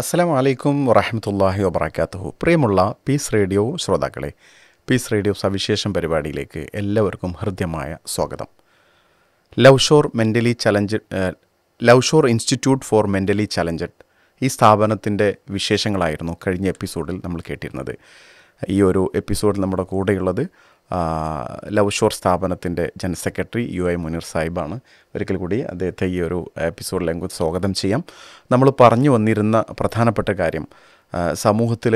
അസ്സലാമു അലൈക്കും വറഹമത്തല്ലാഹി വബർക്കാത്തുഹു പ്രിയമുള്ള പീസ് റേഡിയോ ശ്രോതാക്കളെ പീസ് റേഡിയോ സവിശേഷം പരിപാടിയിലേക്ക് എല്ലാവർക്കും ഹൃദ്യമായ സ്വാഗതം Shore mentally challenge Shore institute for mentally challenged ഈ സ്ഥാപനത്തിൻ്റെ വിശേഷങ്ങളായിരുന്നു കഴിഞ്ഞ എപ്പിസോഡിൽ നമ്മൾ കേട്ടിരുന്നത് ഈ ഒരു എപ്പിസോഡിൽ നമ്മുടെ കൂടെയുള്ളത് ലവ് ഷോർ സ്ഥാപനത്തിൻ്റെ general secretary U I Muneer സാഹിബാണ് ഒരിക്കൽ കൂടി അദ്ദേഹത്തെ ഈ ഒരു എപ്പിസോഡിലേക്ക് സ്വാഗതം ചെയ്യാം നമ്മൾ പറഞ്ഞു വന്നിരുന്ന പ്രധാനപ്പെട്ട കാര്യം സമൂഹത്തിൽ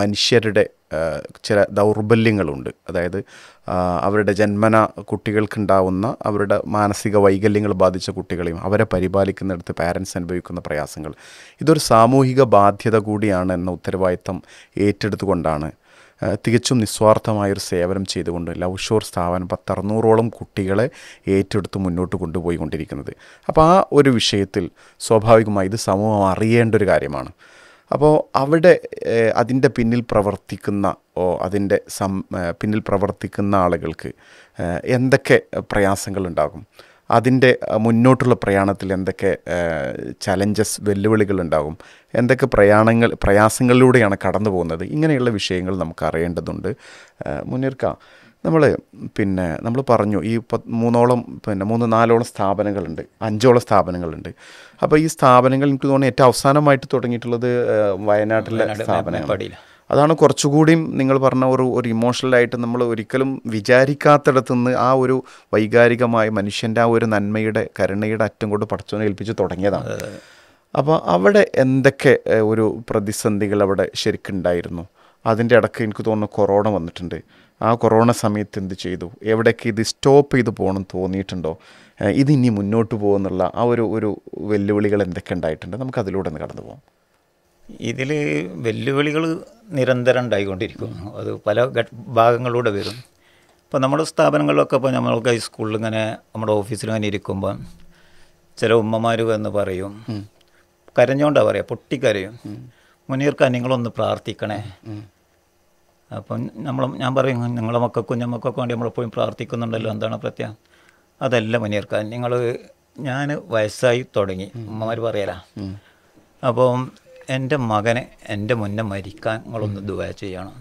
മനുഷ്യരുടെ ചില ദൗർബല്യങ്ങളുണ്ട് അതായത് അവരുടെ ജന്മന കുട്ടികൾക്കുണ്ടാവുന്ന അവരുടെ മാനസിക വൈകല്യങ്ങൾ ബാധിച്ച കുട്ടികളെയും അവരെ പരിപാലിക്കുന്നിടത്ത് പാരൻസ് അനുഭവിക്കുന്ന പ്രയാസങ്ങൾ ഇതൊരു സാമൂഹിക ബാധ്യത കൂടിയാണ് എന്ന ഉത്തരവാദിത്തം ഏറ്റെടുത്തുകൊണ്ടാണ് തികച്ചും നിസ്വാർത്ഥമായൊരു സേവനം ചെയ്തുകൊണ്ട് ലവ് ഷോർ സ്ഥാപനം പത്തറുന്നൂറോളം കുട്ടികളെ ഏറ്റെടുത്ത് മുന്നോട്ട് കൊണ്ടുപോയിക്കൊണ്ടിരിക്കുന്നത് അപ്പോൾ ആ ഒരു വിഷയത്തിൽ സ്വാഭാവികമായി ഇത് സമൂഹം അറിയേണ്ട ഒരു കാര്യമാണ് അപ്പോൾ അവിടെ അതിൻ്റെ പിന്നിൽ പ്രവർത്തിക്കുന്ന ഓ അതിൻ്റെ സം പിന്നിൽ പ്രവർത്തിക്കുന്ന ആളുകൾക്ക് എന്തൊക്കെ പ്രയാസങ്ങളുണ്ടാകും അതിൻ്റെ മുന്നോട്ടുള്ള പ്രയാണത്തിൽ എന്തൊക്കെ ചലഞ്ചസ് വെല്ലുവിളികൾ ഉണ്ടാകും എന്തൊക്കെ പ്രയാണങ്ങൾ പ്രയാസങ്ങളിലൂടെയാണ് കടന്നു പോകുന്നത് ഇങ്ങനെയുള്ള വിഷയങ്ങൾ നമുക്ക് അറിയേണ്ടതുണ്ട് മുന്നീർക്ക നമ്മൾ പിന്നെ നമ്മൾ പറഞ്ഞു ഈ മൂന്നോളം പിന്നെ മൂന്ന് നാലോളം സ്ഥാപനങ്ങളുണ്ട് അഞ്ചോളം സ്ഥാപനങ്ങളുണ്ട് അപ്പോൾ ഈ സ്ഥാപനങ്ങൾ എനിക്ക് തോന്നുന്നു ഏറ്റവും അവസാനമായിട്ട് തുടങ്ങിയിട്ടുള്ളത് വയനാട്ടിലെ സ്ഥാപനമാണ് അതാണ് കുറച്ചുകൂടിയും നിങ്ങൾ പറഞ്ഞ ഒരു ഒരു ഇമോഷണലായിട്ട് നമ്മൾ ഒരിക്കലും വിചാരിക്കാത്തിടത്തു നിന്ന് ആ ഒരു വൈകാരികമായ മനുഷ്യൻ്റെ ആ ഒരു നന്മയുടെ കരുണയുടെ അറ്റം കൊണ്ട് പടച്ചോനെ ഏൽപ്പിച്ച് തുടങ്ങിയതാണ് അപ്പോൾ അവിടെ എന്തൊക്കെ ഒരു പ്രതിസന്ധികൾ അവിടെ ശരിക്കുണ്ടായിരുന്നു അതിൻ്റെ ഇടയ്ക്ക് എനിക്ക് തോന്നുന്നു കൊറോണ വന്നിട്ടുണ്ട് ആ കൊറോണ സമയത്ത് എന്ത് ചെയ്തു എവിടേക്ക് ഇത് സ്റ്റോപ്പ് ചെയ്ത് പോകണം തോന്നിയിട്ടുണ്ടോ ഇതിനി മുന്നോട്ട് പോകുന്നുള്ള ആ ഒരു ഒരു വെല്ലുവിളികൾ എന്തൊക്കെ ഉണ്ടായിട്ടുണ്ട് നമുക്ക് അതിലൂടെ ഒന്ന് കടന്നു പോകാം ഇതിൽ വെല്ലുവിളികൾ നിരന്തരം ഉണ്ടായിക്കൊണ്ടിരിക്കുന്നു അത് പല ഭാഗങ്ങളിലൂടെ വരും ഇപ്പോൾ നമ്മുടെ സ്ഥാപനങ്ങളിലൊക്കെ ഇപ്പോൾ നമ്മൾക്ക് സ്കൂളിൽ ഇങ്ങനെ നമ്മുടെ ഓഫീസിൽ ഇങ്ങനെ ഇരിക്കുമ്പോൾ ചില ഉമ്മമാർ എന്ന് പറയും കരഞ്ഞോണ്ടാണ് പറയുക പൊട്ടിക്കരയും മുനീർക്ക നിങ്ങളൊന്ന് പ്രാർത്ഥിക്കണേ അപ്പം നമ്മൾ ഞാൻ പറയും നിങ്ങളെ മക്കൾക്കും ഞമ്മക്കൊക്കെ വേണ്ടി നമ്മളെപ്പോഴും പ്രാർത്ഥിക്കുന്നുണ്ടല്ലോ എന്താണ് പ്രത്യേകം അതല്ല മുനീർക്ക നിങ്ങൾ ഞാൻ വയസ്സായി തുടങ്ങി ഉമ്മമാർ പറയലാ അപ്പം എൻ്റെ മകനെ എൻ്റെ മുന്നേ മരിക്കാൻ നിങ്ങളൊന്ന് ദുവ ചെയ്യണം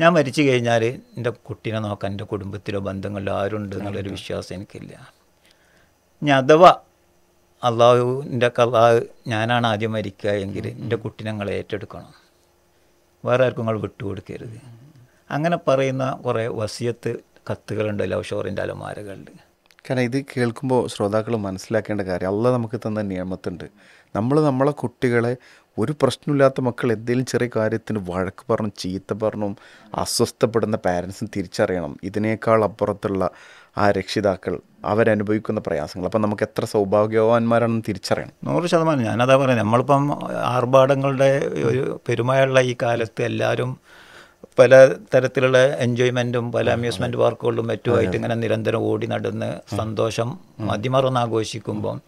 ഞാൻ മരിച്ചു കഴിഞ്ഞാൽ എൻ്റെ കുട്ടീനെ നോക്കാൻ എൻ്റെ കുടുംബത്തിലോ ബന്ധങ്ങളിലോ ആരുണ്ട് എന്നുള്ളൊരു വിശ്വാസം എനിക്കില്ല ഞാൻ അഥവാ അള്ളാഹുവിൻ്റെ കള്ളാഹ് ഞാനാണ് ആദ്യം മരിക്കുക എങ്കിൽ എൻ്റെ കുട്ടീനെ നിങ്ങൾ ഏറ്റെടുക്കണം വേറെ ആർക്കും നിങ്ങൾ വിട്ടുകൊടുക്കരുത് അങ്ങനെ പറയുന്ന കുറേ വസിയത്ത് കത്തുകളുണ്ട് ലവ് ഷോറിൻ്റെ അലമാരകളിൽ കാരണം ഇത് കേൾക്കുമ്പോൾ ശ്രോതാക്കൾ മനസ്സിലാക്കേണ്ട കാര്യം അല്ല നമുക്ക് തന്ന നിയമത്തുണ്ട് നമ്മൾ നമ്മളെ കുട്ടികളെ ഒരു പ്രശ്നമില്ലാത്ത മക്കൾ എന്തെങ്കിലും ചെറിയ കാര്യത്തിന് വഴക്ക് പറഞ്ഞു ചീത്ത പറഞ്ഞും അസ്വസ്ഥപ്പെടുന്ന പാരൻസും തിരിച്ചറിയണം ഇതിനേക്കാൾ അപ്പുറത്തുള്ള ആ രക്ഷിതാക്കൾ അവരനുഭവിക്കുന്ന പ്രയാസങ്ങൾ അപ്പം നമുക്ക് എത്ര സൗഭാഗ്യവാന്മാരാണെന്ന് തിരിച്ചറിയണം നൂറ് ശതമാനം ഞാനതാ പറയുന്നത് നമ്മളിപ്പം ആർഭാടങ്ങളുടെ ഒരു പെരുമയുള്ള ഈ കാലത്ത് എല്ലാവരും പല തരത്തിലുള്ള എൻജോയ്മെൻറ്റും പല അമ്യൂസ്മെൻ്റ് പാർക്കുകളിലും മറ്റുമായിട്ട് ഇങ്ങനെ നിരന്തരം ഓടി നടന്ന് സന്തോഷം മതിമറന്ന് ആഘോഷിക്കുമ്പം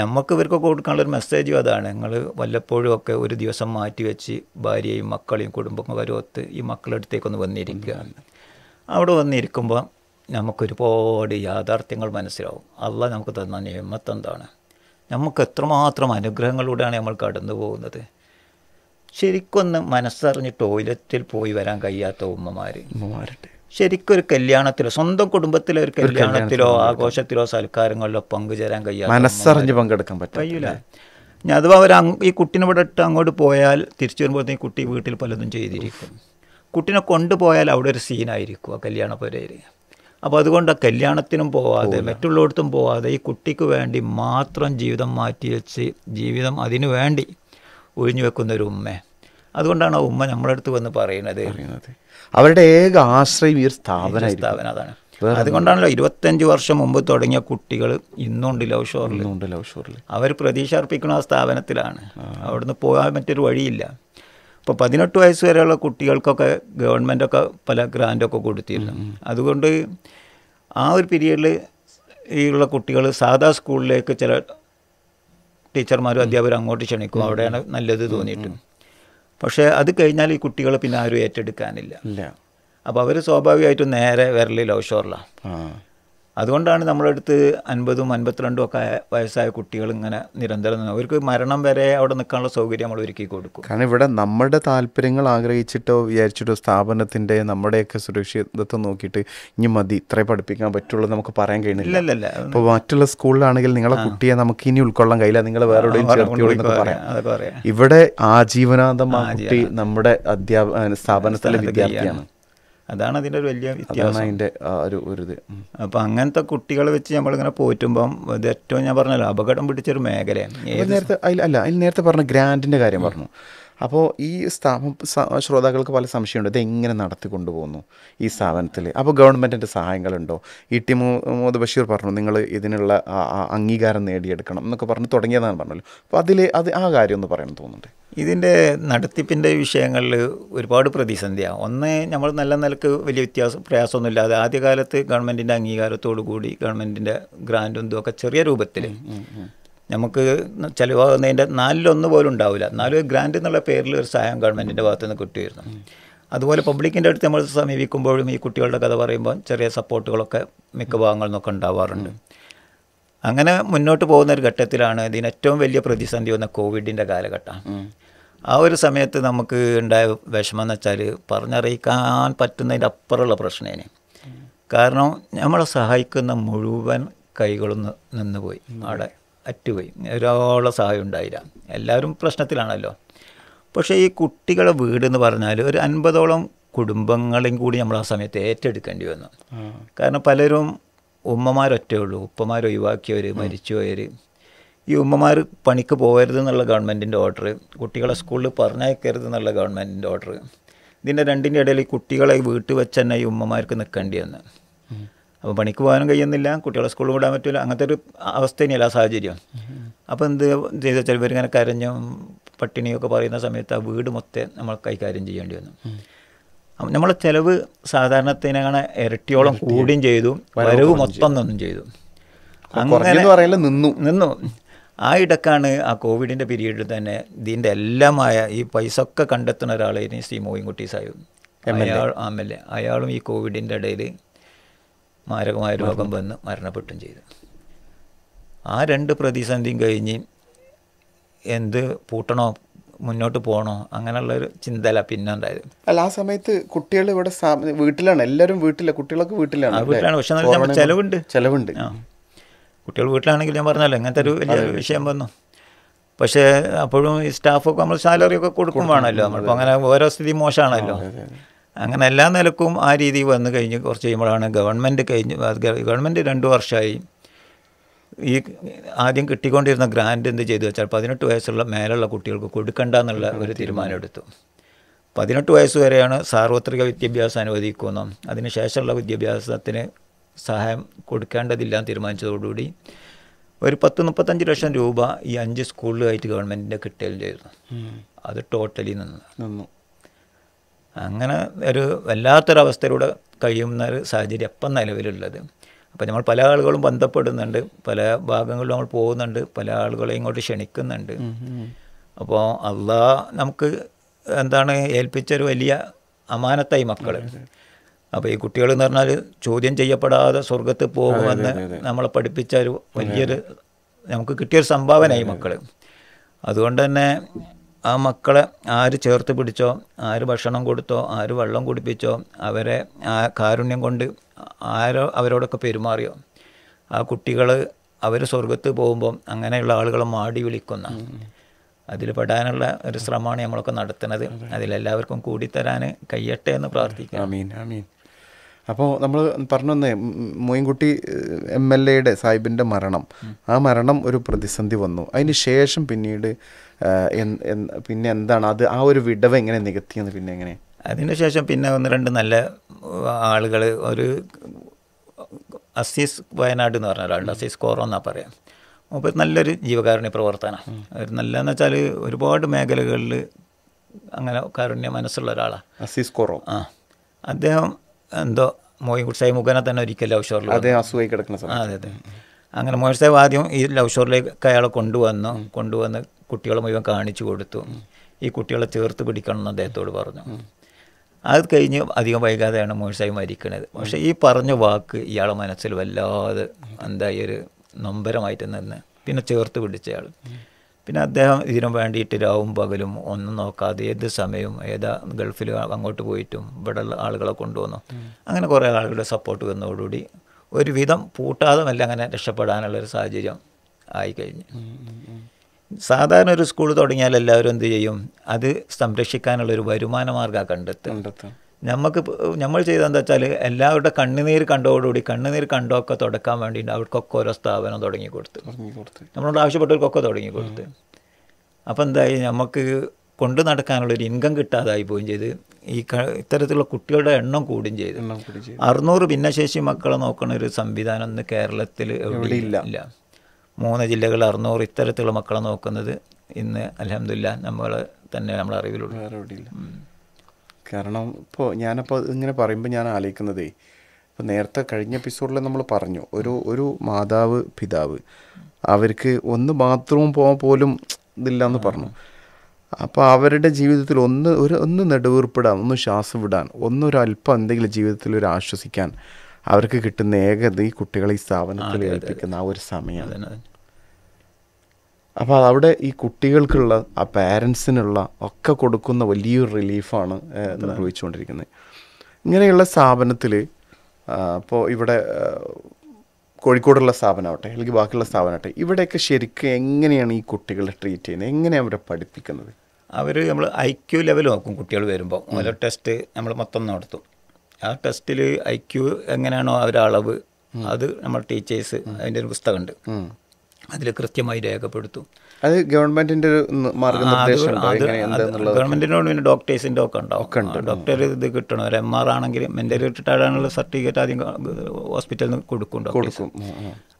നമുക്ക് കൊടുക്കാനുള്ള ഒരു മെസ്സേജും അതാണ് നിങ്ങൾ വല്ലപ്പോഴും ഒക്കെ ഒരു ദിവസം മാറ്റി വെച്ച് ഭാര്യയും മക്കളെയും കുടുംബക്കാരും ഒത്ത് ഈ മക്കളടുത്തേക്കൊന്ന് വന്നിരിക്കുക അവിടെ വന്നിരിക്കുമ്പോൾ നമുക്കൊരുപാട് യാഥാർത്ഥ്യങ്ങൾ മനസ്സിലാവും അല്ല നമുക്ക് തന്ന നിയമത്ത് എന്താണ് നമുക്ക് എത്രമാത്രം അനുഗ്രഹങ്ങളിലൂടെയാണ് നമ്മൾ കടന്നു പോകുന്നത് ശരിക്കൊന്ന് മനസ്സറിഞ്ഞ് ടോയ്ലറ്റിൽ പോയി വരാൻ കഴിയാത്ത ഉമ്മമാർ ഉമ്മമാരുടെ ശരിക്കൊരു കല്യാണത്തിലോ സ്വന്തം കുടുംബത്തിലെ ഒരു കല്യാണത്തിലോ ആഘോഷത്തിലോ സൽക്കാരങ്ങളിലോ പങ്കുചേരാൻ കഴിയാ മനസ്സറിഞ്ഞ് പങ്കെടുക്കാൻ പറ്റില്ല ഞാൻ അഥവാ അവർ ഈ കുട്ടിനെ ഇവിടെ ഇട്ട് അങ്ങോട്ട് പോയാൽ തിരിച്ചു വരുമ്പോഴത്തേക്ക് കുട്ടി വീട്ടിൽ പലതും ചെയ്തിരിക്കും കുട്ടീനെ കൊണ്ടുപോയാൽ അവിടെ ഒരു സീനായിരിക്കും ആ കല്യാണ പുരയിൽ അപ്പോൾ അതുകൊണ്ട് കല്യാണത്തിനും പോവാതെ മറ്റുള്ളവർത്തും പോവാതെ ഈ കുട്ടിക്ക് വേണ്ടി മാത്രം ജീവിതം മാറ്റി വെച്ച് ജീവിതം അതിനു വേണ്ടി ഒഴിഞ്ഞു വെക്കുന്ന ഒരു ഉമ്മ അതുകൊണ്ടാണ് ആ ഉമ്മ നമ്മളടുത്ത് വന്ന് പറയുന്നത് അവരുടെ ഏക ആശ്രയം ഈ ഒരു സ്ഥാപനം സ്ഥാപനം അതാണ് അതുകൊണ്ടാണല്ലോ ഇരുപത്തഞ്ച് വർഷം മുമ്പ് തുടങ്ങിയ കുട്ടികൾ ഇന്നുണ്ട് ലവ് ഷോറിൽ ഇന്നുണ്ട് ലവ് ഷോറിൽ അവർ പ്രതീക്ഷ അർപ്പിക്കുന്ന ആ സ്ഥാപനത്തിലാണ് അവിടുന്ന് പോകാൻ മറ്റൊരു വഴിയില്ല ഇപ്പോൾ പതിനെട്ട് വയസ്സ് വരെയുള്ള കുട്ടികൾക്കൊക്കെ ഗവൺമെൻറ്റൊക്കെ പല ഗ്രാൻറ്റൊക്കെ കൊടുത്തിരുന്നു അതുകൊണ്ട് ആ ഒരു പീരീഡിൽ ഈ ഉള്ള കുട്ടികൾ സാധാ സ്കൂളിലേക്ക് ചില ടീച്ചർമാരും അധ്യാപകരും അങ്ങോട്ട് ക്ഷണിക്കും അവിടെയാണ് നല്ലത് തോന്നിയിട്ട് പക്ഷേ അത് കഴിഞ്ഞാൽ ഈ കുട്ടികളെ പിന്നെ ആരും ഏറ്റെടുക്കാനില്ല അപ്പോൾ അവർ സ്വാഭാവികമായിട്ടും നേരെ വിരൽ ലവ് അതുകൊണ്ടാണ് നമ്മളടുത്ത് അൻപതും അൻപത്തിരണ്ടും ഒക്കെ വയസ്സായ കുട്ടികൾ ഇങ്ങനെ നിരന്തരം അവർക്ക് മരണം വരെ അവിടെ നിൽക്കാനുള്ള സൗകര്യം നമ്മൾ ഒരുക്കി കൊടുക്കും കാരണം ഇവിടെ നമ്മുടെ താല്പര്യങ്ങൾ ആഗ്രഹിച്ചിട്ടോ വിചാരിച്ചിട്ടോ സ്ഥാപനത്തിൻ്റെ നമ്മുടെയൊക്കെ സുരക്ഷിതത്വം നോക്കിയിട്ട് ഇനി മതി ഇത്രേ പഠിപ്പിക്കാൻ പറ്റുള്ളൂ നമുക്ക് പറയാൻ കഴിയുന്നില്ല ഇപ്പോൾ മറ്റുള്ള സ്കൂളിലാണെങ്കിൽ നിങ്ങളെ കുട്ടിയെ നമുക്ക് ഇനി ഉൾക്കൊള്ളാൻ കഴിയില്ല നിങ്ങൾ വേറെ പറയാം ഇവിടെ ആജീവനാന്തം ആ കുട്ടി നമ്മുടെ അധ്യാപന സ്ഥാപനത്തിലെ വിദ്യാർത്ഥിയാണ് അതാണ് അതിൻ്റെ ഒരു വലിയ വ്യത്യാസം അതിൻ്റെ ഒരു ഒരു ഇത് അപ്പോൾ അങ്ങനത്തെ കുട്ടികൾ വെച്ച് നമ്മളിങ്ങനെ പോറ്റുമ്പം ഇത് ഏറ്റവും ഞാൻ പറഞ്ഞല്ലോ അപകടം പിടിച്ചൊരു മേഖലയാണ് നേരത്തെ അല്ല അതിൽ നേരത്തെ പറഞ്ഞ ഗ്രാൻഡിൻ്റെ കാര്യം പറഞ്ഞു അപ്പോൾ ഈ സ്ഥാപ ശ്രോതാക്കൾക്ക് പല സംശയമുണ്ട് ഇത് എങ്ങനെ നടത്തി കൊണ്ടുപോകുന്നു ഈ സ്ഥാപനത്തിൽ അപ്പോൾ ഗവൺമെൻറ്റിൻ്റെ സഹായങ്ങളുണ്ടോ ഇ ടി മുഹമ്മദ് ബഷീർ പറഞ്ഞു നിങ്ങൾ ഇതിനുള്ള അംഗീകാരം നേടിയെടുക്കണം എന്നൊക്കെ പറഞ്ഞ് തുടങ്ങിയതാണ് പറഞ്ഞല്ലോ അപ്പോൾ അതിൽ അത് ആ കാര്യം ഒന്ന് പറയണം തോന്നുന്നുണ്ട് ഇതിൻ്റെ നടത്തിപ്പിൻ്റെ വിഷയങ്ങളിൽ ഒരുപാട് പ്രതിസന്ധിയാണ് ഒന്ന് നമ്മൾ നല്ല നിലക്ക് വലിയ വ്യത്യാസം പ്രയാസമൊന്നുമില്ലാതെ ആദ്യകാലത്ത് ഗവൺമെൻറ്റിൻ്റെ അംഗീകാരത്തോടു കൂടി ഗവൺമെൻറ്റിൻ്റെ ഇതും ഒക്കെ ചെറിയ രൂപത്തിൽ നമുക്ക് ചിലവാകുന്നതിൻ്റെ നാലിലൊന്ന് പോലും ഉണ്ടാവില്ല നാല് ഗ്രാൻഡ് എന്നുള്ള പേരിൽ ഒരു സഹായം ഗവൺമെൻറ്റിൻ്റെ ഭാഗത്തു നിന്ന് കിട്ടിയിരുന്നു അതുപോലെ പബ്ലിക്കിൻ്റെ അടുത്ത് നമ്മൾ സമീപിക്കുമ്പോഴും ഈ കുട്ടികളുടെ കഥ പറയുമ്പോൾ ചെറിയ സപ്പോർട്ടുകളൊക്കെ മിക്ക ഭാഗങ്ങളിൽ നിന്നൊക്കെ ഉണ്ടാവാറുണ്ട് അങ്ങനെ മുന്നോട്ട് പോകുന്ന ഒരു ഘട്ടത്തിലാണ് ഇതിന് ഏറ്റവും വലിയ പ്രതിസന്ധി വന്ന കോവിഡിൻ്റെ കാലഘട്ടം ആ ഒരു സമയത്ത് നമുക്ക് ഉണ്ടായ വിഷമം എന്ന് വെച്ചാൽ പറഞ്ഞറിയിക്കാൻ പറ്റുന്നതിൻ്റെ അപ്പുറമുള്ള പ്രശ്നേന് കാരണം നമ്മളെ സഹായിക്കുന്ന മുഴുവൻ കൈകളും നിന്ന് പോയി അവിടെ അറ്റുപോയി ഒരാളെ സഹായം ഉണ്ടായില്ല എല്ലാവരും പ്രശ്നത്തിലാണല്ലോ പക്ഷേ ഈ കുട്ടികളെ വീട് എന്ന് പറഞ്ഞാൽ ഒരു അൻപതോളം കുടുംബങ്ങളെയും കൂടി നമ്മൾ ആ സമയത്ത് ഏറ്റെടുക്കേണ്ടി വന്നു കാരണം പലരും ഉമ്മമാരൊറ്റേ ഉള്ളൂ ഉപ്പമാർ ഒഴിവാക്കിയവർ മരിച്ചുപോയവർ ഈ ഉമ്മമാർ പണിക്ക് പോകരുത് എന്നുള്ള ഗവൺമെൻറ്റിൻ്റെ ഓർഡർ കുട്ടികളെ സ്കൂളിൽ പറഞ്ഞയക്കരുത് എന്നുള്ള ഗവൺമെൻറ്റിൻ്റെ ഓർഡർ ഇതിൻ്റെ രണ്ടിൻ്റെ ഇടയിൽ കുട്ടികളെ വീട്ടിൽ വെച്ച് തന്നെ ഈ ഉമ്മമാർക്ക് നിൽക്കേണ്ടി വന്നു അപ്പോൾ പണിക്ക് പോകാനും കഴിയുന്നില്ല കുട്ടികളെ സ്കൂളിൽ വിടാൻ പറ്റില്ല അങ്ങനത്തെ ഒരു അവസ്ഥ തന്നെയല്ല സാഹചര്യം അപ്പോൾ എന്ത് ചെയ്ത ചിലവരിങ്ങനെ കരഞ്ഞ പട്ടിണിയൊക്കെ പറയുന്ന സമയത്ത് ആ വീട് മൊത്തം നമ്മൾ കൈകാര്യം ചെയ്യേണ്ടി വന്നു നമ്മളെ ചിലവ് സാധാരണത്തിനങ്ങനെ ഇരട്ടിയോളം കൂടിയും ചെയ്തു വരവ് മൊത്തം നിന്നും ചെയ്തു അങ്ങനെ നിന്നു നിന്നു ആ ഇടക്കാണ് ആ കോവിഡിൻ്റെ പീരീഡിൽ തന്നെ ഇതിൻ്റെ എല്ലാമായ ഈ പൈസ ഒക്കെ കണ്ടെത്തുന്ന ഒരാളായിരുന്നു സി മോയിൻകുട്ടി സാഹിബ് അയാൾ എം എൽ എ അയാളും ഈ കോവിഡിൻ്റെ ഇടയിൽ മാരകമായ രോഗം വന്ന് മരണപ്പെട്ടും ചെയ്തു ആ രണ്ട് പ്രതിസന്ധിയും കഴിഞ്ഞ് എന്ത് പൂട്ടണോ മുന്നോട്ട് പോകണോ അങ്ങനെയുള്ളൊരു ഒരു ചിന്തല പിന്നെ ഉണ്ടായത് അല്ല ആ സമയത്ത് കുട്ടികൾ ഇവിടെ വീട്ടിലാണ് എല്ലാവരും വീട്ടിലാണ് കുട്ടികളൊക്കെ വീട്ടിലാണ് വീട്ടിലാണ് പക്ഷെ ചിലവുണ്ട് ചിലവുണ്ട് കുട്ടികൾ വീട്ടിലാണെങ്കിൽ ഞാൻ പറഞ്ഞല്ലോ ഇങ്ങനത്തെ ഒരു വലിയ വിഷയം വന്നു പക്ഷേ അപ്പോഴും ഈ സ്റ്റാഫൊക്കെ നമ്മൾ സാലറി ഒക്കെ കൊടുക്കുമ്പോഴാണല്ലോ നമ്മളിപ്പോൾ അങ്ങനെ ഓരോ സ്ഥിതി മോശമാണല്ലോ അങ്ങനെ എല്ലാ നിലക്കും ആ രീതി വന്നു കഴിഞ്ഞ് കുറച്ച് കഴിയുമ്പോഴാണ് ഗവൺമെൻറ് കഴിഞ്ഞ് ഗവൺമെൻറ് രണ്ട് വർഷമായി ഈ ആദ്യം കിട്ടിക്കൊണ്ടിരുന്ന ഗ്രാൻഡ് എന്ത് ചെയ്തു വെച്ചാൽ പതിനെട്ട് വയസ്സുള്ള മേലുള്ള കുട്ടികൾക്ക് കൊടുക്കണ്ട എന്നുള്ള ഒരു തീരുമാനമെടുത്തു പതിനെട്ട് വയസ്സ് വരെയാണ് സാർവത്രിക വിദ്യാഭ്യാസം അനുവദിക്കുന്നതും അതിനുശേഷമുള്ള വിദ്യാഭ്യാസത്തിന് സഹായം കൊടുക്കേണ്ടതില്ല എന്ന് തീരുമാനിച്ചതോടുകൂടി ഒരു പത്ത് മുപ്പത്തഞ്ച് ലക്ഷം രൂപ ഈ അഞ്ച് സ്കൂളിലായിട്ട് ഗവൺമെൻറ്റിൻ്റെ കിട്ടുകയും ചെയ്തു അത് ടോട്ടലി നിന്നു അങ്ങനെ ഒരു വല്ലാത്തൊരവസ്ഥയിലൂടെ കഴിയുന്ന ഒരു സാഹചര്യം എപ്പം നിലവിലുള്ളത് അപ്പോൾ നമ്മൾ പല ആളുകളും ബന്ധപ്പെടുന്നുണ്ട് പല ഭാഗങ്ങളിലും നമ്മൾ പോകുന്നുണ്ട് പല ആളുകളെയും ഇങ്ങോട്ട് ക്ഷണിക്കുന്നുണ്ട് അപ്പോൾ അള്ളാ നമുക്ക് എന്താണ് ഏൽപ്പിച്ചൊരു വലിയ അമാനത്തായി മക്കൾ അപ്പോൾ ഈ കുട്ടികൾ എന്ന് പറഞ്ഞാൽ ചോദ്യം ചെയ്യപ്പെടാതെ സ്വർഗത്ത് പോകുമെന്ന് നമ്മളെ പഠിപ്പിച്ച ഒരു വലിയൊരു നമുക്ക് കിട്ടിയൊരു സംഭാവനയായി മക്കൾ അതുകൊണ്ട് തന്നെ ആ മക്കളെ ആര് ചേർത്ത് പിടിച്ചോ ആര് ഭക്ഷണം കൊടുത്തോ ആര് വെള്ളം കുടിപ്പിച്ചോ അവരെ ആ കാരുണ്യം കൊണ്ട് ആരോ അവരോടൊക്കെ പെരുമാറിയോ ആ കുട്ടികൾ അവർ സ്വർഗത്ത് പോകുമ്പോൾ അങ്ങനെയുള്ള ആളുകളെ മാടി വിളിക്കുന്ന അതിൽ പെടാനുള്ള ഒരു ശ്രമമാണ് നമ്മളൊക്കെ നടത്തുന്നത് അതിലെല്ലാവർക്കും തരാൻ കഴിയട്ടെ എന്ന് പ്രാർത്ഥിക്കാം അപ്പോൾ നമ്മൾ പറഞ്ഞു തന്നെ മോയിൻകുട്ടി എം എൽ എയുടെ സാഹിബിൻ്റെ മരണം ആ മരണം ഒരു പ്രതിസന്ധി വന്നു അതിന് ശേഷം പിന്നീട് പിന്നെ എന്താണ് അത് ആ ഒരു വിടവ് എങ്ങനെ നികത്തിയെന്ന് പിന്നെ എങ്ങനെ അതിനുശേഷം പിന്നെ ഒന്ന് രണ്ട് നല്ല ആളുകൾ ഒരു അസീസ് വയനാട് എന്ന് പറഞ്ഞ ഒരാളുണ്ട് അസീസ് കോറോ എന്നാണ് പറയാം അപ്പോൾ നല്ലൊരു ജീവകാരുണ്യ പ്രവർത്തനം ഒരു നല്ലതെന്ന് വെച്ചാൽ ഒരുപാട് മേഖലകളിൽ അങ്ങനെ കാരുണ്യ മനസ്സുള്ള ഒരാളാണ് അസീസ് കോറോ ആ അദ്ദേഹം എന്തോ മോയിൻകുട്ടി സാഹിബ് മുഖേന തന്നെ ഒരിക്കൽ ലവ് ഷോറിൽ അതെ അസുഖമായി കിടക്കുന്ന സമയം അതെ അതെ അങ്ങനെ മോഹൻ സാഹിബ് ആദ്യം ഈ ലവ് ഷോറിലേക്ക് അയാളെ കൊണ്ടുവന്നു കൊണ്ടുവന്ന് കുട്ടികളെ മുഴുവൻ കാണിച്ചു കൊടുത്തു ഈ കുട്ടികളെ ചേർത്ത് പിടിക്കണം എന്ന് അദ്ദേഹത്തോട് പറഞ്ഞു അത് കഴിഞ്ഞ് അധികം വൈകാതെയാണ് മോഹൻ സാഹിബ് മരിക്കണത് പക്ഷേ ഈ പറഞ്ഞ വാക്ക് ഇയാളെ മനസ്സിൽ വല്ലാതെ എന്തായി ഒരു നൊമ്പരമായിട്ട് നിന്ന് പിന്നെ ചേർത്ത് പിടിച്ചയാൾ പിന്നെ അദ്ദേഹം ഇതിനു വേണ്ടിയിട്ട് രാവും പകലും ഒന്നും നോക്കാതെ ഏത് സമയവും ഏതാ ഗൾഫിൽ അങ്ങോട്ട് പോയിട്ടും ഇവിടെയുള്ള ആളുകളെ കൊണ്ടുവന്നു അങ്ങനെ കുറേ ആളുകളുടെ സപ്പോർട്ട് വന്നതോടുകൂടി ഒരുവിധം പൂട്ടാതമല്ല അങ്ങനെ രക്ഷപ്പെടാനുള്ളൊരു സാഹചര്യം ആയിക്കഴിഞ്ഞു സാധാരണ ഒരു സ്കൂൾ തുടങ്ങിയാൽ എല്ലാവരും എന്ത് ചെയ്യും അത് സംരക്ഷിക്കാനുള്ളൊരു ഒരു വരുമാന മാർഗ്ഗം കണ്ടെത്തും നമുക്ക് നമ്മൾ ചെയ്തതെന്താ വെച്ചാൽ എല്ലാവരുടെ കണ്ണുനീർ കണ്ടോടുകൂടി കണ്ണുനീർ കണ്ടൊക്കെ തുടക്കാൻ വേണ്ടിയിട്ട് അവർക്കൊക്കെ ഓരോ സ്ഥാപനം തുടങ്ങി കൊടുത്ത് നമ്മളോട് ആവശ്യപ്പെട്ടവർക്കൊക്കെ തുടങ്ങി കൊടുത്ത് അപ്പോൾ എന്തായി നമുക്ക് കൊണ്ട് നടക്കാനുള്ള ഒരു ഇൻകം കിട്ടാതായി പോവുകയും ചെയ്ത് ഈ ഇത്തരത്തിലുള്ള കുട്ടികളുടെ എണ്ണം കൂടുകയും ചെയ്തു അറുന്നൂറ് ഭിന്നശേഷി മക്കളെ നോക്കുന്ന ഒരു സംവിധാനം ഇന്ന് കേരളത്തിൽ എവിടെയില്ല ഇല്ല മൂന്ന് ജില്ലകൾ അറുന്നൂറ് ഇത്തരത്തിലുള്ള മക്കളെ നോക്കുന്നത് ഇന്ന് അലഹമില്ല നമ്മൾ തന്നെ നമ്മുടെ കാരണം ഇപ്പോൾ ഞാനപ്പോൾ ഇങ്ങനെ പറയുമ്പോൾ ഞാൻ ആലോചിക്കുന്നതേ ഇപ്പോൾ നേരത്തെ കഴിഞ്ഞ എപ്പിസോഡിൽ നമ്മൾ പറഞ്ഞു ഒരു ഒരു മാതാവ് പിതാവ് അവർക്ക് ഒന്ന് ബാത്റൂം പോകാൻ പോലും ഇതില്ല എന്ന് പറഞ്ഞു അപ്പോൾ അവരുടെ ജീവിതത്തിൽ ഒന്ന് ഒരു ഒന്ന് നെടുവീർപ്പിടാൻ ഒന്ന് ശ്വാസം വിടാൻ ഒന്നൊരു അല്പം എന്തെങ്കിലും ജീവിതത്തിൽ ഒരു ആശ്വസിക്കാൻ അവർക്ക് കിട്ടുന്ന ഏകത ഈ കുട്ടികളെ ഈ സ്ഥാപനത്തിൽ ഏൽപ്പിക്കുന്ന ആ ഒരു സമയമാണ് അപ്പോൾ അവിടെ ഈ കുട്ടികൾക്കുള്ള ആ പാരൻസിനുള്ള ഒക്കെ കൊടുക്കുന്ന വലിയൊരു റിലീഫാണ് അനുഭവിച്ചുകൊണ്ടിരിക്കുന്നത് ഇങ്ങനെയുള്ള സ്ഥാപനത്തിൽ ഇപ്പോൾ ഇവിടെ കോഴിക്കോടുള്ള സ്ഥാപനമാവട്ടെ അല്ലെങ്കിൽ ബാക്കിയുള്ള സ്ഥാപനമാവട്ടെ ഇവിടെയൊക്കെ ശരിക്കും എങ്ങനെയാണ് ഈ കുട്ടികളെ ട്രീറ്റ് ചെയ്യുന്നത് എങ്ങനെയാണ് അവരെ പഠിപ്പിക്കുന്നത് അവർ നമ്മൾ ഐ ക്യു ലെവൽ നോക്കും കുട്ടികൾ വരുമ്പോൾ ഓരോ ടെസ്റ്റ് നമ്മൾ മൊത്തം നടത്തും ആ ടെസ്റ്റിൽ ഐ ക്യു എങ്ങനെയാണോ അവരളവ് അത് നമ്മൾ ടീച്ചേഴ്സ് അതിൻ്റെ ഒരു പുസ്തകമുണ്ട് അതിൽ കൃത്യമായി രേഖപ്പെടുത്തും അത് ഗവൺമെന്റിന്റെ ഒരു മാർഗനിർദ്ദേശം ഗവൺമെന്റിനോട് പിന്നെ ഡോക്ടേഴ്സിന്റെ ഒക്കെ ഉണ്ടാവും ഡോക്ടർ ഇത് കിട്ടണം ഒരു എം ആർ ആണെങ്കിലും മെന്റലി റിട്ടയർഡാനുള്ള സർട്ടിഫിക്കറ്റ് ആദ്യം ഹോസ്പിറ്റലിൽ നിന്ന് കൊടുക്കും കൊടുക്കും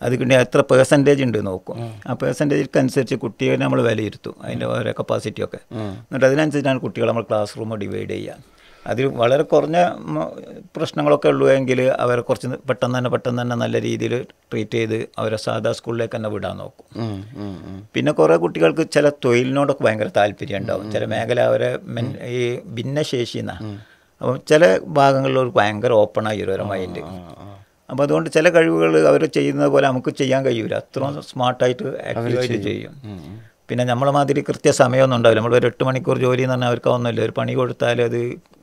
അത് കിട്ടിയ എത്ര പേഴ്സൻറ്റേജ് ഉണ്ട് നോക്കും ആ പേഴ്സൻറ്റേജിക്ക് അനുസരിച്ച് കുട്ടിയെ നമ്മൾ വിലയിരുത്തും അതിൻ്റെ ഓരോ കപ്പാസിറ്റി ഒക്കെ എന്നിട്ട് അതിനനുസരിച്ചാണ് കുട്ടികളെ നമ്മൾ ക്ലാസ് റൂം ഡിവൈഡ് ചെയ്യുക അതിൽ വളരെ കുറഞ്ഞ പ്രശ്നങ്ങളൊക്കെ ഉള്ളൂ എങ്കിൽ അവരെ കുറച്ച് പെട്ടെന്ന് തന്നെ പെട്ടെന്ന് തന്നെ നല്ല രീതിയിൽ ട്രീറ്റ് ചെയ്ത് അവരെ സാധാ സ്കൂളിലേക്ക് തന്നെ വിടാൻ നോക്കും പിന്നെ കുറേ കുട്ടികൾക്ക് ചില തൊഴിലിനോടൊക്കെ ഭയങ്കര താല്പര്യം ഉണ്ടാവും ചില മേഖല അവരെ ഈ ഭിന്നശേഷി എന്നാണ് അപ്പം ചില ഭാഗങ്ങളിൽ ഒരു ഭയങ്കര ഓപ്പണായി ഒരു മൈൻഡ് അപ്പോൾ അതുകൊണ്ട് ചില കഴിവുകൾ അവർ ചെയ്യുന്നത് പോലെ നമുക്ക് ചെയ്യാൻ കഴിയൂല അത്രയും സ്മാർട്ടായിട്ട് ആക്റ്റീവായിട്ട് ചെയ്യും പിന്നെ നമ്മളെ മാതിരി കൃത്യസമയമൊന്നും ഉണ്ടാവില്ല നമ്മൾ ഒരു എട്ട് മണിക്കൂർ ജോലി എന്ന് പറഞ്ഞാൽ അവർക്ക് ഒന്നുമില്ല ഒരു പണി കൊടുത്താൽ അത്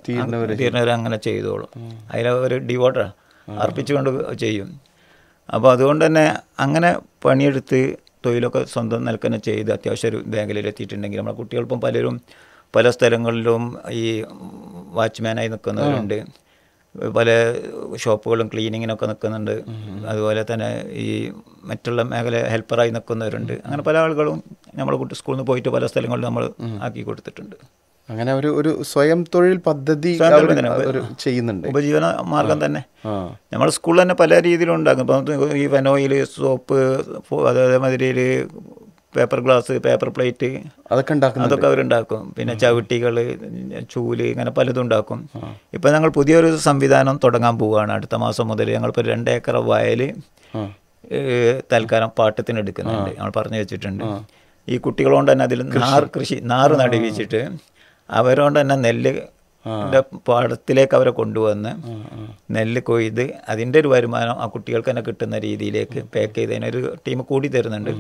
തീർന്നവർ അങ്ങനെ ചെയ്തോളൂ അതിൽ ഒരു ഡിവോട്ടർ അർപ്പിച്ചുകൊണ്ട് ചെയ്യും അപ്പോൾ അതുകൊണ്ട് തന്നെ അങ്ങനെ പണിയെടുത്ത് തൊഴിലൊക്കെ സ്വന്തം നിൽക്കുന്ന ചെയ്ത് അത്യാവശ്യം ഒരു മേഖലയിൽ എത്തിയിട്ടുണ്ടെങ്കിൽ നമ്മളെ കുട്ടികൾക്കും പലരും പല സ്ഥലങ്ങളിലും ഈ വാച്ച്മാനായി നിൽക്കുന്നവരുണ്ട് പല ഷോപ്പുകളും ക്ലീനിങ്ങിനൊക്കെ നിൽക്കുന്നുണ്ട് അതുപോലെ തന്നെ ഈ മറ്റുള്ള മേഖല ഹെൽപ്പറായി നിൽക്കുന്നവരുണ്ട് അങ്ങനെ പല ആളുകളും നമ്മൾ കുട്ടി സ്കൂളിൽ നിന്ന് പോയിട്ട് പല സ്ഥലങ്ങളിലും നമ്മൾ ആക്കി കൊടുത്തിട്ടുണ്ട് അങ്ങനെ ഒരു ഒരു സ്വയം തൊഴിൽ പദ്ധതി ചെയ്യുന്നുണ്ട് ഉപജീവന മാർഗം തന്നെ നമ്മൾ സ്കൂളിൽ തന്നെ പല രീതിയിലും ഉണ്ടാക്കും ഇപ്പം ഈ ഫനോയിൽ സോപ്പ് അതേമാതിരി പേപ്പർ ഗ്ലാസ് പേപ്പർ പ്ലേറ്റ് അതൊക്കെ ഉണ്ടാക്കും അതൊക്കെ അവരുണ്ടാക്കും പിന്നെ ചവിട്ടികൾ ചൂല് ഇങ്ങനെ പലതും ഉണ്ടാക്കും ഇപ്പം ഞങ്ങൾ പുതിയൊരു സംവിധാനം തുടങ്ങാൻ പോവുകയാണ് അടുത്ത മാസം മുതൽ ഞങ്ങളിപ്പോൾ രണ്ട് ഏക്കർ വയൽ തൽക്കാലം പാട്ടത്തിന് എടുക്കുന്നുണ്ട് ഞങ്ങൾ പറഞ്ഞു വെച്ചിട്ടുണ്ട് ഈ കുട്ടികളോണ്ട് തന്നെ അതിൽ നാർ കൃഷി നാറ് നടുവിച്ചിട്ട് അവരോണ്ട് തന്നെ നെല്ല് പാടത്തിലേക്ക് അവരെ കൊണ്ടുവന്ന് നെല്ല് കൊയ്ത് അതിൻ്റെ ഒരു വരുമാനം ആ കുട്ടികൾക്ക് തന്നെ കിട്ടുന്ന രീതിയിലേക്ക് പാക്ക് ചെയ്ത് അതിനൊരു ടീം കൂടി തരുന്നുണ്ട്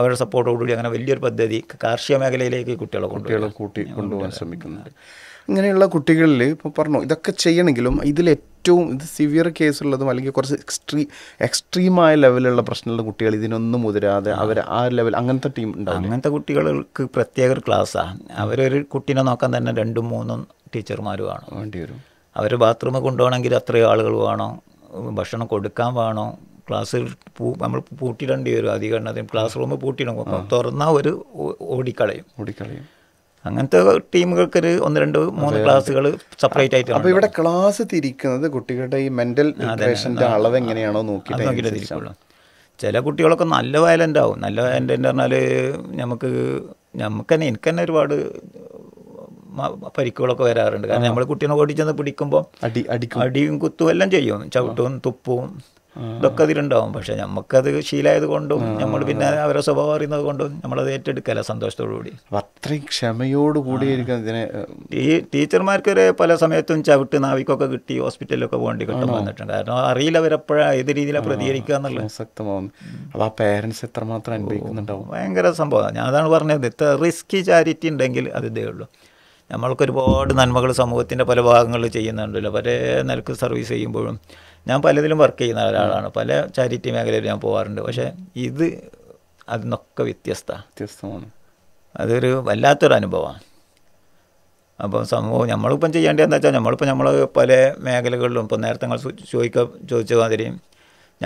അവരുടെ സപ്പോർട്ടോടുകൂടി അങ്ങനെ വലിയൊരു പദ്ധതി കാർഷിക മേഖലയിലേക്ക് കുട്ടികളെ കുട്ടികളെ കൂട്ടി കൊണ്ടുപോകാൻ ശ്രമിക്കുന്നുണ്ട് ഇങ്ങനെയുള്ള കുട്ടികളിൽ ഇപ്പോൾ പറഞ്ഞു ഇതൊക്കെ ചെയ്യണമെങ്കിലും ഇതിൽ ഏറ്റവും ഇത് സിവിയർ കേസുള്ളതും അല്ലെങ്കിൽ കുറച്ച് എക്സ്ട്രീ എക്സ്ട്രീമായ ലെവലുള്ള പ്രശ്നമുള്ള കുട്ടികൾ ഇതിനൊന്നും മുതിരാതെ അവർ ആ ലെവൽ അങ്ങനത്തെ ടീം ഉണ്ടാകും അങ്ങനത്തെ കുട്ടികൾക്ക് പ്രത്യേക ഒരു ക്ലാസ്സാണ് അവരൊരു കുട്ടീനെ നോക്കാൻ തന്നെ രണ്ടും മൂന്നും ടീച്ചർമാരുമാണ് വേണ്ടി വരും അവർ ബാത്റൂമിൽ കൊണ്ടുപോകണമെങ്കിൽ അത്രയും ആളുകൾ വേണോ ഭക്ഷണം കൊടുക്കാൻ വേണോ ക്ലാസ്സിൽ പൂ നമ്മൾ പൂട്ടിടേണ്ടി വരും അധികം എണ്ണത്തിന് ക്ലാസ് റൂം പൂട്ടിടും തുറന്നാൽ ഒരു ഓടിക്കളയും ഓടിക്കളയും അങ്ങനത്തെ ടീമുകൾക്ക് ഒരു ഒന്ന് രണ്ട് മൂന്ന് ക്ലാസ്സുകൾ സെപ്പറേറ്റ് ആയിട്ട് അപ്പോൾ ഇവിടെ ക്ലാസ് തിരിക്കുന്നത് കുട്ടികളുടെ ഈ മെന്റൽ അളവ് എങ്ങനെയാണോ നോക്കി ചില കുട്ടികളൊക്കെ നല്ല വയലൻ്റ് ആവും നല്ല വയലൻ്റ് എന്ന് പറഞ്ഞാൽ നമുക്ക് നമുക്ക് തന്നെ എനിക്ക് തന്നെ ഒരുപാട് പരിക്കുകളൊക്കെ വരാറുണ്ട് കാരണം നമ്മൾ കുട്ടീനെ ചെന്ന് പിടിക്കുമ്പോൾ അടി അടിയും കുത്തും എല്ലാം ചെയ്യും ചവിട്ടും തുപ്പും ഇതൊക്കെ അതിലുണ്ടാവും പക്ഷെ നമുക്കത് ശീലമായത് കൊണ്ടും നമ്മൾ പിന്നെ അവരെ സ്വഭാവം അറിയുന്നത് കൊണ്ടും നമ്മളത് ഏറ്റെടുക്കല സന്തോഷത്തോടുകൂടി അത്രയും ക്ഷമയോടുകൂടി ഈ ടീച്ചർമാർക്ക് വരെ പല സമയത്തും ചവിട്ട് നാവിക്കൊക്കെ കിട്ടി ഹോസ്പിറ്റലിലൊക്കെ പോകേണ്ടി കിട്ടും വന്നിട്ടുണ്ട് കാരണം അറിയില്ല അവരെപ്പോഴാണ് ഏത് രീതിയിലാണ് പ്രതികരിക്കുക എന്നുള്ളത് അപ്പോൾ പേരൻസ് എത്രമാത്രം അനുഭവിക്കുന്നുണ്ടാവും ഭയങ്കര സംഭവമാണ് ഞാൻ അതാണ് പറഞ്ഞത് ഇത്ര റിസ്കി ചാരിറ്റി ഉണ്ടെങ്കിൽ അത് ഇതേ ഉള്ളൂ നമ്മൾക്കൊരുപാട് നന്മകൾ സമൂഹത്തിൻ്റെ പല ഭാഗങ്ങളിൽ ചെയ്യുന്നുണ്ടല്ലോ പല നിലക്ക് സർവീസ് ചെയ്യുമ്പോഴും ഞാൻ പലതിലും വർക്ക് ചെയ്യുന്ന ഒരാളാണ് പല ചാരിറ്റി മേഖലയിലും ഞാൻ പോകാറുണ്ട് പക്ഷേ ഇത് അതിനൊക്കെ വ്യത്യസ്ത വ്യത്യസ്തമാണ് അതൊരു വല്ലാത്തൊരു അനുഭവമാണ് അപ്പം സമൂഹം നമ്മളിപ്പം ചെയ്യേണ്ടതെന്ന് വെച്ചാൽ നമ്മളിപ്പോൾ നമ്മൾ പല മേഖലകളിലും ഇപ്പോൾ നേരത്തെ നിങ്ങൾ ചോദിക്ക ചോദിച്ച മാതിരി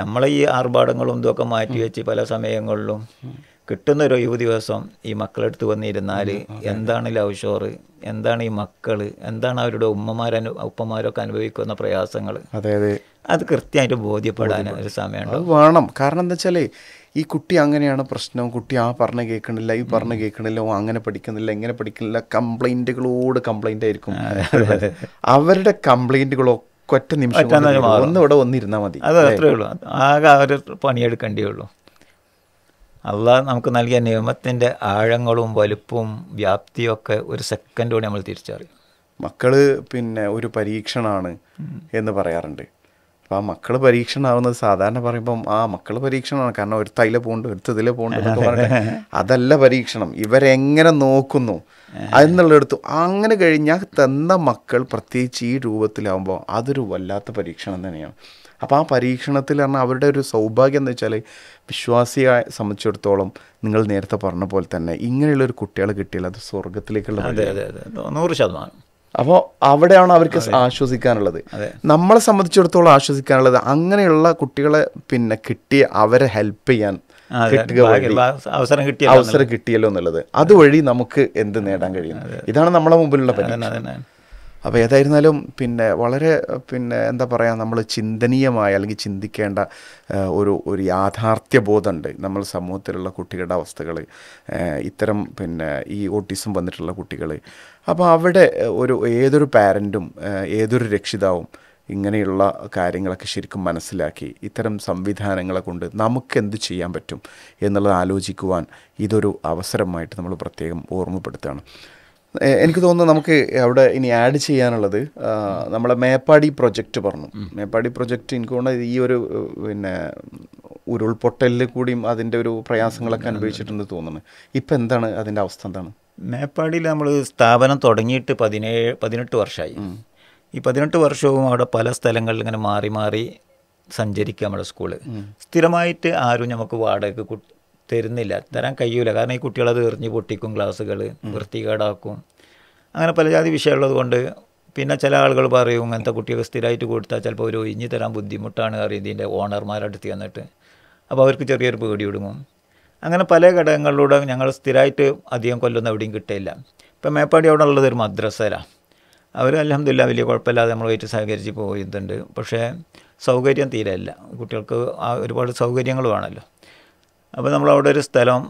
നമ്മളെ ഈ ആർഭാടങ്ങളും ഇതൊക്കെ മാറ്റി വെച്ച് പല സമയങ്ങളിലും കിട്ടുന്ന ഒരു ഒഴിവ് ദിവസം ഈ മക്കളെടുത്ത് വന്നിരുന്നാൽ എന്താണ് ലവ് എന്താണ് ഈ മക്കൾ എന്താണ് അവരുടെ ഉമ്മമാരനു ഉപ്പമാരൊക്കെ അനുഭവിക്കുന്ന പ്രയാസങ്ങൾ അതെ അതെ അത് കൃത്യമായിട്ട് ബോധ്യപ്പെടാൻ ഒരു സമയമാണ് വേണം കാരണം എന്താ വെച്ചാൽ ഈ കുട്ടി അങ്ങനെയാണ് പ്രശ്നം കുട്ടി ആ പറഞ്ഞ് കേൾക്കണില്ല ഈ പറഞ്ഞ് കേൾക്കണില്ല ഓ അങ്ങനെ പഠിക്കുന്നില്ല ഇങ്ങനെ പഠിക്കുന്നില്ല കംപ്ലൈൻറ്റുകളോട് കംപ്ലൈൻ്റ് ആയിരിക്കും അവരുടെ കംപ്ലൈൻറ്റുകളൊക്കെ ഒറ്റ നിമിഷം ഒന്നിവിടെ വന്നിരുന്നാൽ മതി അതേ അത്രേ ഉള്ളൂ ആകെ അവർ പണിയെടുക്കേണ്ടേ ഉള്ളൂ അള്ളാഹ് നമുക്ക് നൽകിയ നിയമത്തിൻ്റെ ആഴങ്ങളും വലുപ്പവും വ്യാപ്തിയും ഒക്കെ ഒരു സെക്കൻഡോടെ നമ്മൾ തിരിച്ചറിയും മക്കൾ പിന്നെ ഒരു പരീക്ഷണമാണ് എന്ന് പറയാറുണ്ട് അപ്പോൾ ആ മക്കൾ പരീക്ഷണമാവുന്നത് സാധാരണ പറയുമ്പം ആ മക്കൾ പരീക്ഷണമാണ് കാരണം ഒരു തൈല പോകുന്നുണ്ട് ഒരു ഇതിലെ പോകുന്നുണ്ട് അതല്ല പരീക്ഷണം ഇവരെങ്ങനെ നോക്കുന്നു എന്നുള്ളടത്ത് അങ്ങനെ കഴിഞ്ഞാൽ തന്ന മക്കൾ പ്രത്യേകിച്ച് ഈ രൂപത്തിലാവുമ്പോൾ അതൊരു വല്ലാത്ത പരീക്ഷണം തന്നെയാണ് അപ്പോൾ ആ പരീക്ഷണത്തിൽ പറഞ്ഞാൽ അവരുടെ ഒരു സൗഭാഗ്യം എന്ന് വെച്ചാൽ വിശ്വാസിയെ സംബന്ധിച്ചിടത്തോളം നിങ്ങൾ നേരത്തെ പറഞ്ഞ പോലെ തന്നെ ഇങ്ങനെയുള്ളൊരു കുട്ടികളെ കിട്ടിയാൽ അത് സ്വർഗത്തിലേക്കുള്ള അതെ അതെ അതെ നൂറ് ശതമാനം അപ്പോൾ അവിടെയാണ് അവർക്ക് ആശ്വസിക്കാനുള്ളത് നമ്മളെ സംബന്ധിച്ചിടത്തോളം ആശ്വസിക്കാനുള്ളത് അങ്ങനെയുള്ള കുട്ടികളെ പിന്നെ കിട്ടി അവരെ ഹെൽപ്പ് ചെയ്യാൻ അവസരം കിട്ടിയ അവസരം കിട്ടിയല്ലോ എന്നുള്ളത് അതുവഴി നമുക്ക് എന്ത് നേടാൻ കഴിയും ഇതാണ് നമ്മളെ മുമ്പിലുള്ള പരീക്ഷ അപ്പോൾ ഏതായിരുന്നാലും പിന്നെ വളരെ പിന്നെ എന്താ പറയുക നമ്മൾ ചിന്തനീയമായ അല്ലെങ്കിൽ ചിന്തിക്കേണ്ട ഒരു ഒരു യാഥാർത്ഥ്യബോധമുണ്ട് നമ്മൾ സമൂഹത്തിലുള്ള കുട്ടികളുടെ അവസ്ഥകൾ ഇത്തരം പിന്നെ ഈ ഓട്ടിസം വന്നിട്ടുള്ള കുട്ടികൾ അപ്പോൾ അവിടെ ഒരു ഏതൊരു പാരൻറ്റും ഏതൊരു രക്ഷിതാവും ഇങ്ങനെയുള്ള കാര്യങ്ങളൊക്കെ ശരിക്കും മനസ്സിലാക്കി ഇത്തരം സംവിധാനങ്ങളെ കൊണ്ട് നമുക്ക് എന്ത് ചെയ്യാൻ പറ്റും എന്നുള്ളത് ആലോചിക്കുവാൻ ഇതൊരു അവസരമായിട്ട് നമ്മൾ പ്രത്യേകം ഓർമ്മപ്പെടുത്തുകയാണ് എനിക്ക് തോന്നുന്നു നമുക്ക് അവിടെ ഇനി ആഡ് ചെയ്യാനുള്ളത് നമ്മളെ മേപ്പാടി പ്രൊജക്റ്റ് പറഞ്ഞു മേപ്പാടി പ്രൊജക്റ്റ് എനിക്ക് തോന്നുന്നത് ഈ ഒരു പിന്നെ ഉരുൾപൊട്ടലിൽ കൂടിയും അതിൻ്റെ ഒരു പ്രയാസങ്ങളൊക്കെ അനുഭവിച്ചിട്ടുണ്ടെന്ന് തോന്നുന്നു ഇപ്പം എന്താണ് അതിൻ്റെ അവസ്ഥ എന്താണ് മേപ്പാടിയിൽ നമ്മൾ സ്ഥാപനം തുടങ്ങിയിട്ട് പതിനേഴ് പതിനെട്ട് വർഷമായി ഈ പതിനെട്ട് വർഷവും അവിടെ പല സ്ഥലങ്ങളിൽ ഇങ്ങനെ മാറി മാറി സഞ്ചരിക്കുക നമ്മുടെ സ്കൂള് സ്ഥിരമായിട്ട് ആരും നമുക്ക് വാടക തരുന്നില്ല തരാൻ കഴിയൂല കാരണം ഈ കുട്ടികളത് എറിഞ്ഞ് പൊട്ടിക്കും ഗ്ലാസ്സുകൾ വൃത്തികേടാക്കും അങ്ങനെ പല ജാതി വിഷയമുള്ളത് കൊണ്ട് പിന്നെ ചില ആളുകൾ പറയും ഇങ്ങനത്തെ കുട്ടികൾ സ്ഥിരമായിട്ട് കൊടുത്താൽ ചിലപ്പോൾ ഒരു ഒഴിഞ്ഞ് തരാൻ ബുദ്ധിമുട്ടാണ് അറിയുന്നത് ഇതിൻ്റെ ഓണർമാരടുത്ത് ചെന്നിട്ട് അപ്പോൾ അവർക്ക് ചെറിയൊരു പേടി വിടുമോ അങ്ങനെ പല ഘടകങ്ങളിലൂടെ ഞങ്ങൾ സ്ഥിരമായിട്ട് അധികം കൊല്ലൊന്നും എവിടെയും കിട്ടില്ല ഇപ്പം മേപ്പാടി അവിടെ ഉള്ളത് ഒരു മദ്രസയിലാണ് അവർ അലഹമില്ല വലിയ കുഴപ്പമില്ലാതെ നമ്മളുമായിട്ട് സഹകരിച്ച് പോയിട്ടുണ്ട് പക്ഷേ സൗകര്യം തീരെയല്ല കുട്ടികൾക്ക് ഒരുപാട് സൗകര്യങ്ങൾ വേണമല്ലോ അപ്പോൾ നമ്മൾ അവിടെ ഒരു സ്ഥലം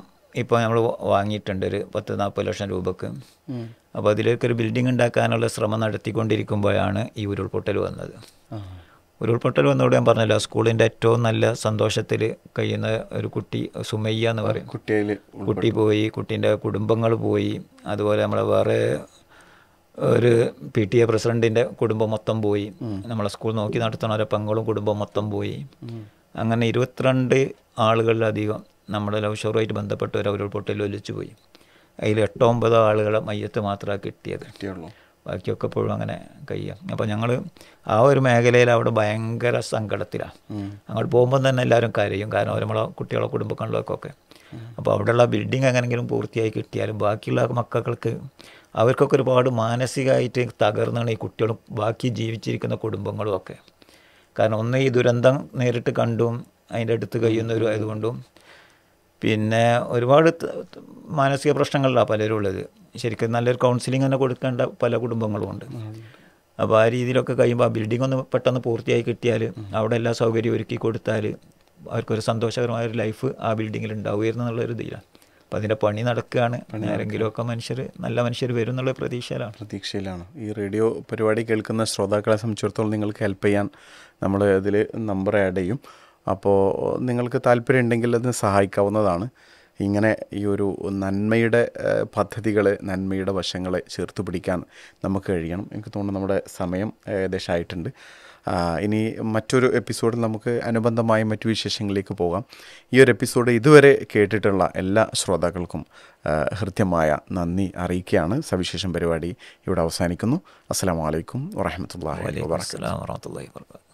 ഇപ്പോൾ നമ്മൾ വാങ്ങിയിട്ടുണ്ട് ഒരു പത്ത് നാൽപ്പത് ലക്ഷം രൂപക്ക് അപ്പോൾ അതിലേക്ക് ഒരു ബിൽഡിംഗ് ഉണ്ടാക്കാനുള്ള ശ്രമം നടത്തിക്കൊണ്ടിരിക്കുമ്പോഴാണ് ഈ ഉരുൾപൊട്ടൽ വന്നത് ഉരുൾപൊട്ടൽ വന്നതോടെ ഞാൻ പറഞ്ഞല്ലോ സ്കൂളിൻ്റെ ഏറ്റവും നല്ല സന്തോഷത്തിൽ കഴിയുന്ന ഒരു കുട്ടി സുമയ്യ എന്ന് പറയും കുട്ടി പോയി കുട്ടീൻ്റെ കുടുംബങ്ങൾ പോയി അതുപോലെ നമ്മളെ വേറെ ഒരു പി ടി എ പ്രസിഡൻറ്റിൻ്റെ കുടുംബം മൊത്തം പോയി നമ്മളെ സ്കൂൾ നോക്കി നടത്തുന്ന ഒരു പങ്കളും കുടുംബം മൊത്തം പോയി അങ്ങനെ ഇരുപത്തിരണ്ട് ആളുകളിലധികം നമ്മുടെ ലവ് ഷോറുമായിട്ട് ബന്ധപ്പെട്ടവർ അവരുടെ പൊട്ടയിൽ ഒലിച്ചു പോയി അതിൽ എട്ടോ ഒമ്പതോ ആളുകളെ മയ്യത്ത് മാത്രമാണ് കിട്ടിയത് ബാക്കിയൊക്കെ എപ്പോഴും അങ്ങനെ കഴിയാം അപ്പോൾ ഞങ്ങൾ ആ ഒരു മേഖലയിൽ അവിടെ ഭയങ്കര സങ്കടത്തിലാണ് അങ്ങോട്ട് പോകുമ്പോൾ തന്നെ എല്ലാവരും കരയും കാരണം നമ്മളെ കുട്ടികളെ കുടുംബക്കാരിലൊക്കെ അപ്പോൾ അവിടെയുള്ള ബിൽഡിംഗ് എങ്ങനെങ്കിലും പൂർത്തിയായി കിട്ടിയാലും ബാക്കിയുള്ള മക്കൾക്ക് അവർക്കൊക്കെ ഒരുപാട് മാനസികമായിട്ട് തകർന്നാണ് ഈ കുട്ടികളും ബാക്കി ജീവിച്ചിരിക്കുന്ന കുടുംബങ്ങളും ഒക്കെ കാരണം ഒന്ന് ഈ ദുരന്തം നേരിട്ട് കണ്ടും അതിൻ്റെ അടുത്ത് കഴിയുന്നൊരു ആയതുകൊണ്ടും പിന്നെ ഒരുപാട് മാനസിക പ്രശ്നങ്ങളിലാണ് പലരും ഉള്ളത് ശരിക്കും നല്ലൊരു കൗൺസിലിംഗ് തന്നെ കൊടുക്കേണ്ട പല കുടുംബങ്ങളും ഉണ്ട് അപ്പോൾ ആ രീതിയിലൊക്കെ കഴിയുമ്പോൾ ആ ബിൽഡിംഗ് ഒന്ന് പെട്ടെന്ന് പൂർത്തിയായി കിട്ടിയാൽ അവിടെ എല്ലാ സൗകര്യം ഒരുക്കി കൊടുത്താൽ അവർക്കൊരു സന്തോഷകരമായൊരു ലൈഫ് ആ ബിൽഡിങ്ങിൽ ഉണ്ടാവുമായിരുന്നു എന്നുള്ളൊരു ഇതിലാണ് അപ്പം അതിൻ്റെ പണി നടക്കുകയാണ് ആരെങ്കിലുമൊക്കെ മനുഷ്യർ നല്ല മനുഷ്യർ വരും എന്നുള്ള പ്രതീക്ഷയിലാണ് പ്രതീക്ഷയിലാണ് ഈ റേഡിയോ പരിപാടി കേൾക്കുന്ന ശ്രോതാക്കളെ സംബന്ധിച്ചിടത്തോളം നിങ്ങൾക്ക് ഹെൽപ്പ് ചെയ്യാൻ നമ്മൾ അതിൽ നമ്പർ ആഡ് ചെയ്യും അപ്പോൾ നിങ്ങൾക്ക് താല്പര്യം ഉണ്ടെങ്കിൽ അതിന് സഹായിക്കാവുന്നതാണ് ഇങ്ങനെ ഈ ഒരു നന്മയുടെ പദ്ധതികൾ നന്മയുടെ വശങ്ങളെ ചേർത്ത് പിടിക്കാൻ നമുക്ക് കഴിയണം എനിക്ക് തോന്നുന്നു നമ്മുടെ സമയം ഏകദേശമായിട്ടുണ്ട് ആയിട്ടുണ്ട് ഇനി മറ്റൊരു എപ്പിസോഡിൽ നമുക്ക് അനുബന്ധമായ മറ്റു വിശേഷങ്ങളിലേക്ക് പോകാം ഈ ഒരു എപ്പിസോഡ് ഇതുവരെ കേട്ടിട്ടുള്ള എല്ലാ ശ്രോതാക്കൾക്കും ഹൃദ്യമായ നന്ദി അറിയിക്കുകയാണ് സവിശേഷം പരിപാടി ഇവിടെ അവസാനിക്കുന്നു അസ്സാം വലൈക്കും വാഹമത്തല്ലാ വാബർക്കാത്തു